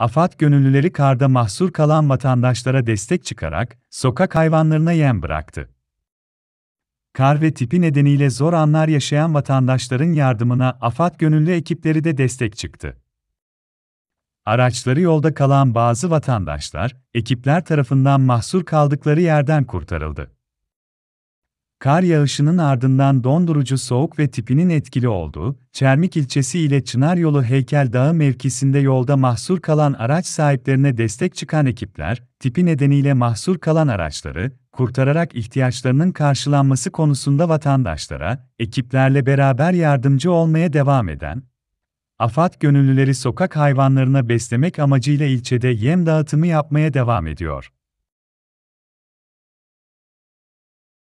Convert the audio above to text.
AFAD gönüllüleri karda mahsur kalan vatandaşlara destek çıkarak sokak hayvanlarına yem bıraktı. Kar ve tipi nedeniyle zor anlar yaşayan vatandaşların yardımına AFAD gönüllü ekipleri de destek çıktı. Araçları yolda kalan bazı vatandaşlar, ekipler tarafından mahsur kaldıkları yerden kurtarıldı kar yağışının ardından dondurucu soğuk ve tipinin etkili olduğu, Çermik ilçesi ile Çınar yolu Heykel Dağı mevkisinde yolda mahsur kalan araç sahiplerine destek çıkan ekipler, tipi nedeniyle mahsur kalan araçları, kurtararak ihtiyaçlarının karşılanması konusunda vatandaşlara, ekiplerle beraber yardımcı olmaya devam eden, AFAD gönüllüleri sokak hayvanlarına beslemek amacıyla ilçede yem dağıtımı yapmaya devam ediyor.